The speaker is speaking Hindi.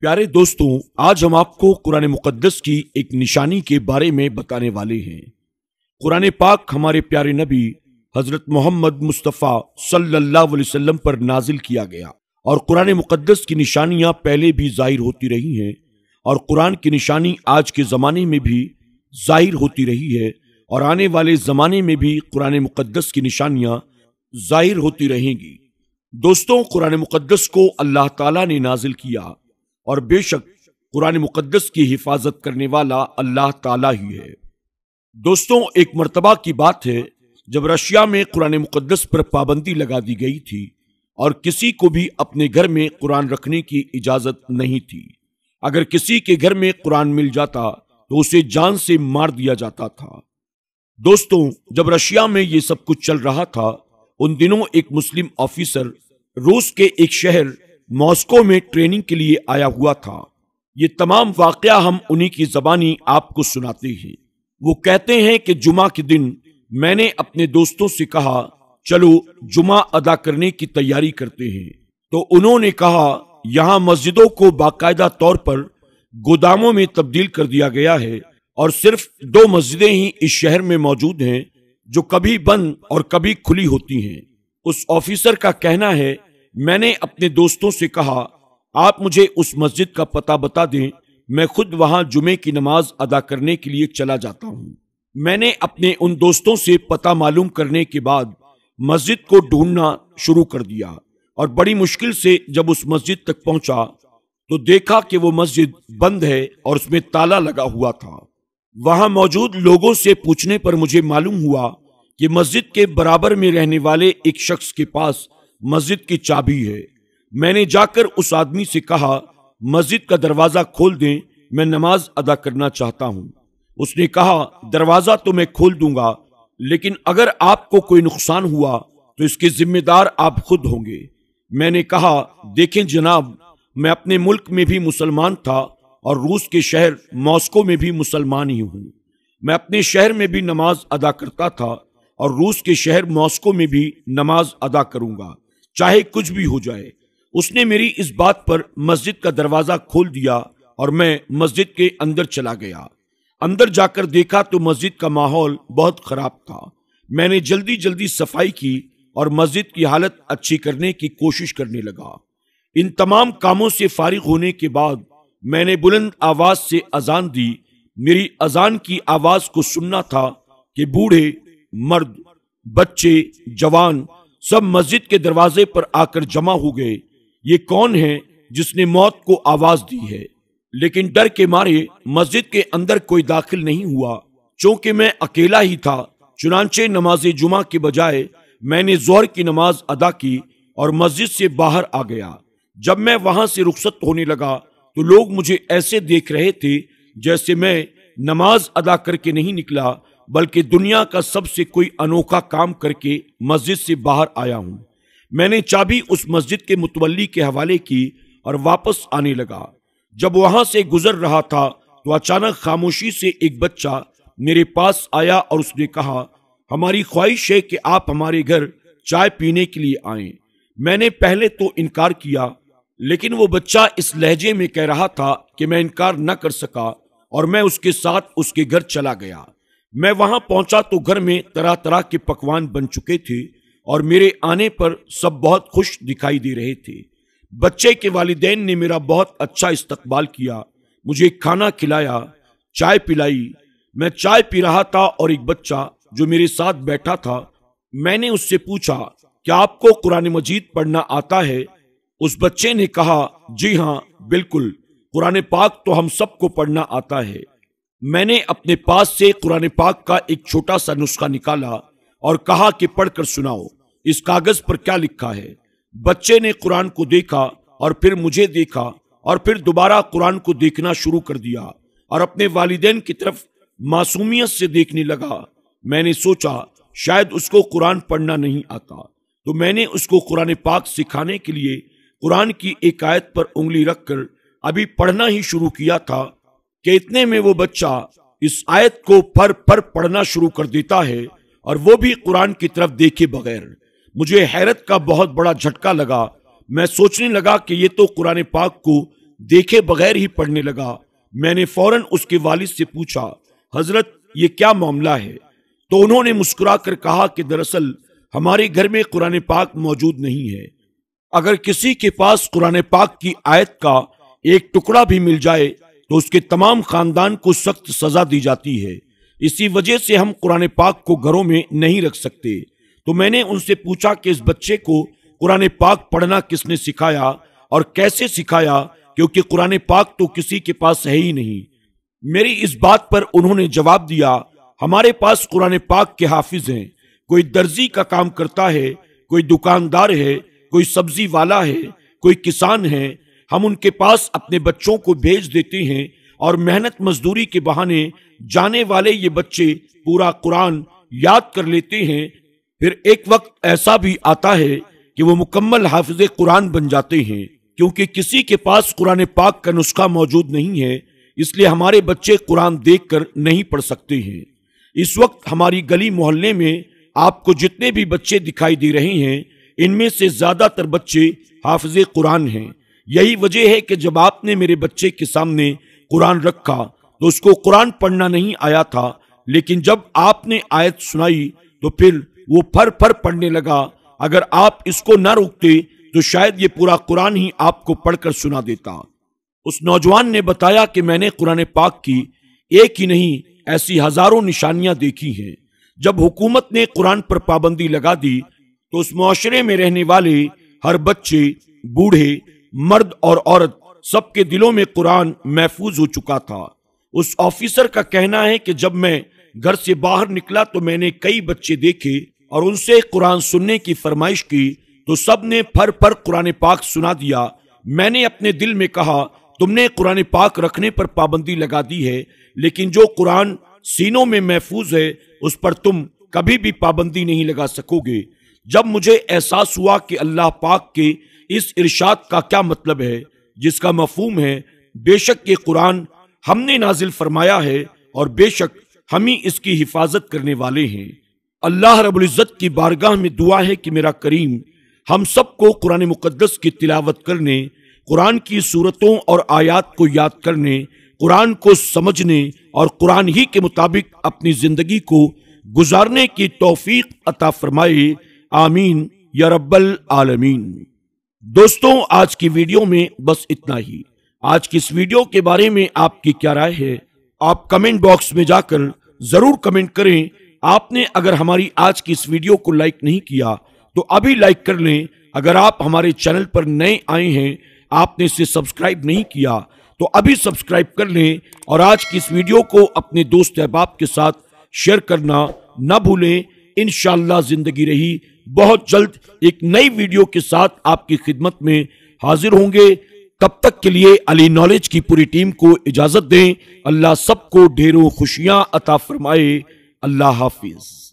प्यारे दोस्तों आज हम आपको कुरान मुकदस की एक निशानी के बारे में बताने वाले हैं कुरान पाक हमारे प्यारे नबी हजरत मोहम्मद मुस्तफ़ा सल्लल्लाहु अलैहि वसल्लम पर नाजिल किया गया और कुरान मुकदस की निशानियां पहले भी जाहिर होती रही हैं और कुरान की निशानी आज के ज़माने में भी जाहिर होती रही है और आने वाले ज़माने में भी कुरान मुकदस की निशानियाँ जाहिर होती रहेंगी दोस्तों कुरान मुकदस को अल्लाह तला ने नाजिल किया और बेशक कुरान मुकदस की हिफाजत करने वाला अल्लाह ताला ही है दोस्तों एक मर्तबा की बात है जब रशिया में कुरान मुकदस पर पाबंदी लगा दी गई थी और किसी को भी अपने घर में कुरान रखने की इजाज़त नहीं थी अगर किसी के घर में कुरान मिल जाता तो उसे जान से मार दिया जाता था दोस्तों जब रशिया में ये सब कुछ चल रहा था उन दिनों एक मुस्लिम ऑफिसर रूस के एक शहर मॉस्को में ट्रेनिंग के लिए आया हुआ था ये तमाम वाक़ हम उन्हीं की जबानी आपको सुनाते हैं वो कहते हैं कि जुमा के दिन मैंने अपने दोस्तों से कहा चलो जुमा अदा करने की तैयारी करते हैं तो उन्होंने कहा यहाँ मस्जिदों को बाकायदा तौर पर गोदामों में तब्दील कर दिया गया है और सिर्फ दो मस्जिदें ही इस शहर में मौजूद हैं जो कभी बंद और कभी खुली होती हैं उस ऑफिसर का कहना है मैंने अपने दोस्तों से कहा आप मुझे उस मस्जिद का पता बता दें मैं खुद वहां जुमे की नमाज अदा करने के लिए चला जाता हूं मैंने अपने उन दोस्तों से पता मालूम करने के बाद मस्जिद को ढूंढना शुरू कर दिया और बड़ी मुश्किल से जब उस मस्जिद तक पहुंचा तो देखा कि वो मस्जिद बंद है और उसमें ताला लगा हुआ था वहां मौजूद लोगों से पूछने पर मुझे मालूम हुआ कि मस्जिद के बराबर में रहने वाले एक शख्स के पास मस्जिद की चाबी है मैंने जाकर उस आदमी से कहा मस्जिद का दरवाज़ा खोल दें मैं नमाज अदा करना चाहता हूँ उसने कहा दरवाज़ा तो मैं खोल दूंगा लेकिन अगर आपको कोई नुकसान हुआ तो इसके जिम्मेदार आप खुद होंगे मैंने कहा देखें जनाब मैं अपने मुल्क में भी मुसलमान था और रूस के शहर मॉस्को में भी मुसलमान ही हूँ मैं अपने शहर में भी नमाज अदा करता था और रूस के शहर मॉस्को में भी नमाज अदा करूँगा चाहे कुछ भी हो जाए उसने मेरी इस बात पर मस्जिद का दरवाजा खोल दिया और मैं मस्जिद के अंदर चला गया अंदर जाकर देखा तो मस्जिद का माहौल बहुत खराब था मैंने जल्दी जल्दी सफाई की और मस्जिद की हालत अच्छी करने की कोशिश करने लगा इन तमाम कामों से फारिग होने के बाद मैंने बुलंद आवाज से अजान दी मेरी अजान की आवाज को सुनना था कि बूढ़े मर्द बच्चे जवान सब मस्जिद के दरवाजे पर आकर जमा हो गए ये कौन है जिसने मौत को आवाज दी है लेकिन डर के मारे मस्जिद के अंदर कोई दाखिल नहीं हुआ चूंकि मैं अकेला ही था चुनाचे नमाज जुमा के बजाय मैंने जोर की नमाज अदा की और मस्जिद से बाहर आ गया जब मैं वहां से रुखसत होने लगा तो लोग मुझे ऐसे देख रहे थे जैसे मैं नमाज अदा करके नहीं निकला बल्कि दुनिया का सबसे कोई अनोखा काम करके मस्जिद से बाहर आया हूँ मैंने चाबी उस मस्जिद के मुतवली के हवाले की और वापस आने लगा जब वहां से गुजर रहा था तो अचानक खामोशी से एक बच्चा मेरे पास आया और उसने कहा हमारी ख्वाहिश है कि आप हमारे घर चाय पीने के लिए आए मैंने पहले तो इनकार किया लेकिन वो बच्चा इस लहजे में कह रहा था कि मैं इनकार न कर सका और मैं उसके साथ उसके घर चला गया मैं वहां पहुंचा तो घर में तरह तरह के पकवान बन चुके थे और मेरे आने पर सब बहुत खुश दिखाई दे रहे थे बच्चे के वालदेन ने मेरा बहुत अच्छा इस्तकबाल किया मुझे खाना खिलाया चाय पिलाई मैं चाय पी रहा था और एक बच्चा जो मेरे साथ बैठा था मैंने उससे पूछा क्या आपको कुरान मजीद पढ़ना आता है उस बच्चे ने कहा जी हाँ बिल्कुल कुरान पाक तो हम सबको पढ़ना आता है मैंने अपने पास से कुरान पाक का एक छोटा सा नुस्खा निकाला और कहा कि पढ़कर सुनाओ इस कागज पर क्या लिखा है बच्चे ने कुरान को देखा और फिर मुझे देखा और फिर दोबारा कुरान को देखना शुरू कर दिया और अपने वालिदेन की तरफ मासूमियत से देखने लगा मैंने सोचा शायद उसको कुरान पढ़ना नहीं आता तो मैंने उसको कुरान पाक सिखाने के लिए कुरान की एक आयत पर उंगली रखकर अभी पढ़ना ही शुरू किया था कि इतने में वो बच्चा इस आयत को पर पर पढ़ना शुरू कर देता है और वो भी कुरान की तरफ देखे बगैर मुझे हैरत का बहुत बड़ा झटका लगा मैं सोचने लगा कि ये तो कुरान पाक को देखे बगैर ही पढ़ने लगा मैंने फौरन उसके वालिद से पूछा हजरत ये क्या मामला है तो उन्होंने मुस्कुरा कर कहा कि दरअसल हमारे घर में कुरान पाक मौजूद नहीं है अगर किसी के पास कुरान पाक की आयत का एक टुकड़ा भी मिल जाए तो उसके तमाम खानदान को सख्त सजा दी जाती है इसी वजह से हम कुरान पाक को घरों में नहीं रख सकते तो मैंने उनसे पूछा कि इस बच्चे को कुरान पाक पढ़ना किसने सिखाया और कैसे सिखाया क्योंकि कुरान पाक तो किसी के पास है ही नहीं मेरी इस बात पर उन्होंने जवाब दिया हमारे पास कुरान पाक के हाफिज हैं कोई दर्जी का काम करता है कोई दुकानदार है कोई सब्जी वाला है कोई किसान है हम उनके पास अपने बच्चों को भेज देते हैं और मेहनत मजदूरी के बहाने जाने वाले ये बच्चे पूरा कुरान याद कर लेते हैं फिर एक वक्त ऐसा भी आता है कि वो मुकम्मल हाफिज कुरान बन जाते हैं क्योंकि किसी के पास कुरान पाक का नुस्खा मौजूद नहीं है इसलिए हमारे बच्चे कुरान देख कर नहीं पढ़ सकते हैं इस वक्त हमारी गली मोहल्ले में आपको जितने भी बच्चे दिखाई दे रहे हैं इनमें से ज़्यादातर बच्चे हाफिज कुरान हैं यही वजह है कि जब आपने मेरे बच्चे के सामने कुरान रखा तो उसको कुरान पढ़ना नहीं आया था लेकिन जब आपने आयत सुनाई तो फिर वो फर फर पढ़ने लगा अगर आप इसको ना रोकते तो शायद ये पूरा कुरान ही आपको पढ़कर सुना देता उस नौजवान ने बताया कि मैंने कुरान पाक की एक ही नहीं ऐसी हजारों निशानियां देखी हैं जब हुकूमत ने कुरान पर पाबंदी लगा दी तो उस माशरे में रहने वाले हर बच्चे बूढ़े मर्द और औरत सबके दिलों में कुरान महफूज हो चुका था उस ऑफिसर का कहना है कि जब मैं घर से बाहर निकला तो मैंने कई बच्चे देखे और उनसे कुरान सुनने की फरमाइश की तो सब ने फर फर कुरान पाक सुना दिया मैंने अपने दिल में कहा तुमने कुरान पाक रखने पर पाबंदी लगा दी है लेकिन जो कुरान सीनों में महफूज है उस पर तुम कभी भी पाबंदी नहीं लगा सकोगे जब मुझे एहसास हुआ कि अल्लाह पाक के इस इरशाद का क्या मतलब है जिसका मफहम है बेशक ये कुरान हमने नाजिल फरमाया है और बेशक हम ही इसकी हिफाजत करने वाले हैं अल्लाह रबुल्ज़त की बारगाह में दुआ है कि मेरा करीम हम सबको कुरान मुकदस की तिलावत करने कुरान की सूरतों और आयात को याद करने कुरान को समझने और कुरान ही के मुताबिक अपनी ज़िंदगी को गुजारने की तोफ़ीक अता फरमाए आमीन या रब्बल आलमीन दोस्तों आज की वीडियो में बस इतना ही आज की इस वीडियो के बारे में आपकी क्या राय है आप कमेंट बॉक्स में जाकर जरूर कमेंट करें आपने अगर हमारी आज की इस वीडियो को लाइक नहीं किया तो अभी लाइक कर लें अगर आप हमारे चैनल पर नए आए हैं आपने इसे सब्सक्राइब नहीं किया तो अभी सब्सक्राइब कर लें और आज की इस वीडियो को अपने दोस्त अहबाब के साथ शेयर करना न भूलें इन ज़िंदगी रही बहुत जल्द एक नई वीडियो के साथ आपकी खिदमत में हाजिर होंगे तब तक के लिए अली नॉलेज की पूरी टीम को इजाज़त दें अल्लाह सबको ढेरों खुशियां अता फरमाए अल्लाह हाफिज़